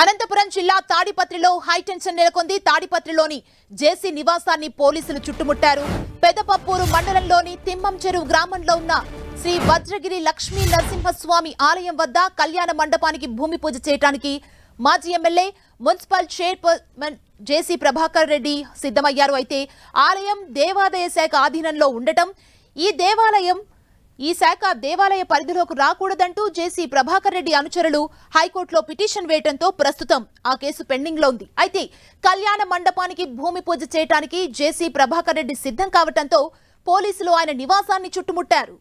అనంతపురం జిల్లా తాడిపత్రిలో హైటెన్షన్ నెలకొంది తాడిపత్రిలోని జేసీ నివాసాన్ని పోలీసులు చుట్టుముట్టారు పెదపప్పూరు మండలంలోని తిమ్మం చెరువు గ్రామంలో ఉన్న శ్రీ వజ్రగిరి లక్ష్మీ నరసింహస్వామి ఆలయం వద్ద కళ్యాణ మండపానికి భూమి పూజ చేయడానికి మాజీ MLA municipal chairman JC Prabhakar Reddy సిద్ధమయ్యారు అయితే ఆలయం దేవాదాయ శాఖ ఆధీనంలో ఉండటం ఈ దేవాలయం ఈ శాఖ దేవాలయ పరిధిలోకి రాకూడదంటూ జేసీ ప్రభాకర్ రెడ్డి అనుచరులు హైకోర్టులో పిటిషన్ వేయడంతో ప్రస్తుతం ఆ కేసు పెండింగ్లో ఉంది అయితే కళ్యాణ మండపానికి భూమి పూజ చేయడానికి జేసీ ప్రభాకర్ రెడ్డి సిద్ధం కావడంతో పోలీసులు ఆయన నివాసాన్ని చుట్టుముట్టారు